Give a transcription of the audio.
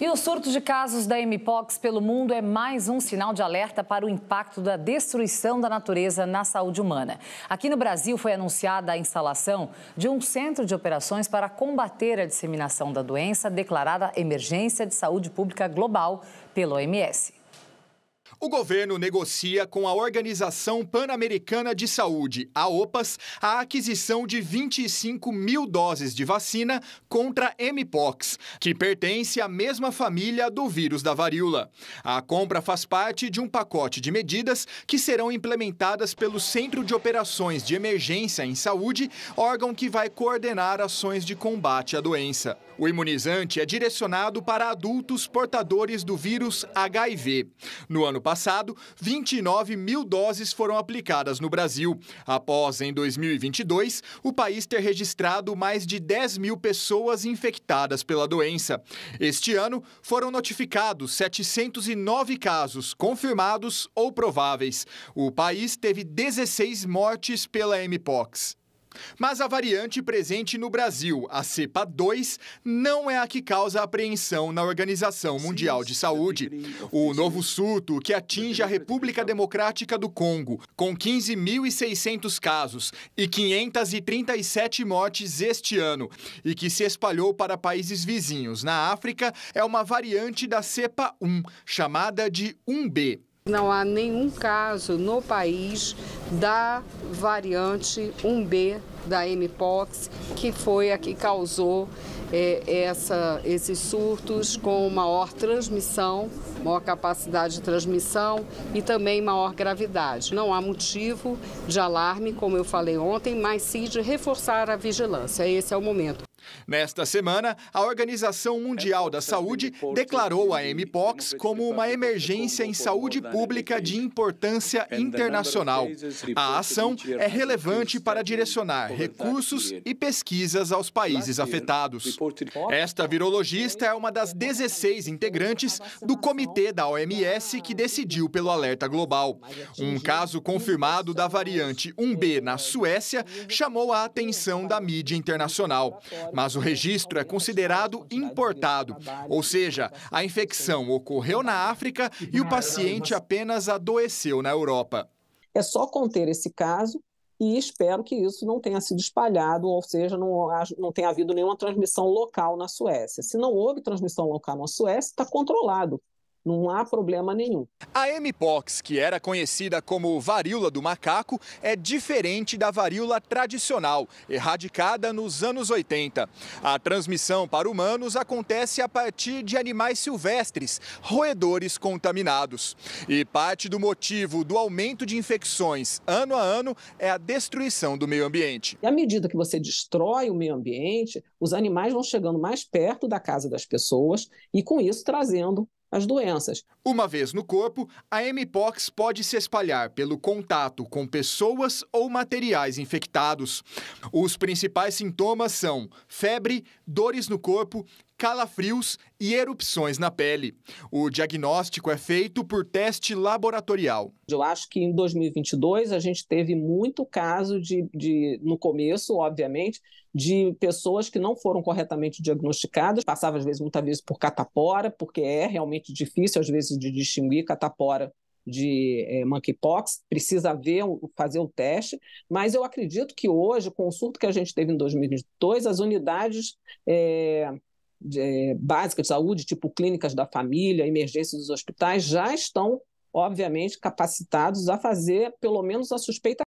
E o surto de casos da Mpox pelo mundo é mais um sinal de alerta para o impacto da destruição da natureza na saúde humana. Aqui no Brasil foi anunciada a instalação de um centro de operações para combater a disseminação da doença, declarada emergência de saúde pública global pela OMS. O governo negocia com a Organização Pan-Americana de Saúde, a OPAS, a aquisição de 25 mil doses de vacina contra Mpox, que pertence à mesma família do vírus da varíola. A compra faz parte de um pacote de medidas que serão implementadas pelo Centro de Operações de Emergência em Saúde, órgão que vai coordenar ações de combate à doença. O imunizante é direcionado para adultos portadores do vírus HIV. No ano passado, 29 mil doses foram aplicadas no Brasil. Após, em 2022, o país ter registrado mais de 10 mil pessoas infectadas pela doença. Este ano, foram notificados 709 casos confirmados ou prováveis. O país teve 16 mortes pela Mpox. Mas a variante presente no Brasil, a cepa 2, não é a que causa apreensão na Organização Mundial de Saúde. O novo surto, que atinge a República Democrática do Congo, com 15.600 casos e 537 mortes este ano, e que se espalhou para países vizinhos na África, é uma variante da cepa 1, chamada de 1B. Não há nenhum caso no país da variante 1B da Mpox, que foi a que causou é, essa, esses surtos com maior transmissão, maior capacidade de transmissão e também maior gravidade. Não há motivo de alarme, como eu falei ontem, mas sim de reforçar a vigilância. Esse é o momento. Nesta semana, a Organização Mundial da Saúde declarou a Mpox como uma emergência em saúde pública de importância internacional. A ação é relevante para direcionar recursos e pesquisas aos países afetados. Esta virologista é uma das 16 integrantes do comitê da OMS que decidiu pelo alerta global. Um caso confirmado da variante 1B na Suécia chamou a atenção da mídia internacional mas o registro é considerado importado, ou seja, a infecção ocorreu na África e o paciente apenas adoeceu na Europa. É só conter esse caso e espero que isso não tenha sido espalhado, ou seja, não, não tenha havido nenhuma transmissão local na Suécia. Se não houve transmissão local na Suécia, está controlado. Não há problema nenhum. A Mpox, que era conhecida como varíola do macaco, é diferente da varíola tradicional, erradicada nos anos 80. A transmissão para humanos acontece a partir de animais silvestres, roedores contaminados. E parte do motivo do aumento de infecções ano a ano é a destruição do meio ambiente. E à medida que você destrói o meio ambiente, os animais vão chegando mais perto da casa das pessoas e, com isso, trazendo as doenças. Uma vez no corpo, a Mpox pode se espalhar pelo contato com pessoas ou materiais infectados. Os principais sintomas são febre, dores no corpo, calafrios e erupções na pele. O diagnóstico é feito por teste laboratorial. Eu acho que em 2022 a gente teve muito caso de, de no começo, obviamente, de pessoas que não foram corretamente diagnosticadas, passava às vezes muitas vezes por catapora, porque é realmente difícil às vezes de distinguir catapora de é, monkeypox, precisa ver, fazer o teste, mas eu acredito que hoje, com o surto que a gente teve em 2022, as unidades é, de, eh, básica de saúde, tipo clínicas da família, emergências dos hospitais, já estão, obviamente, capacitados a fazer pelo menos a suspeita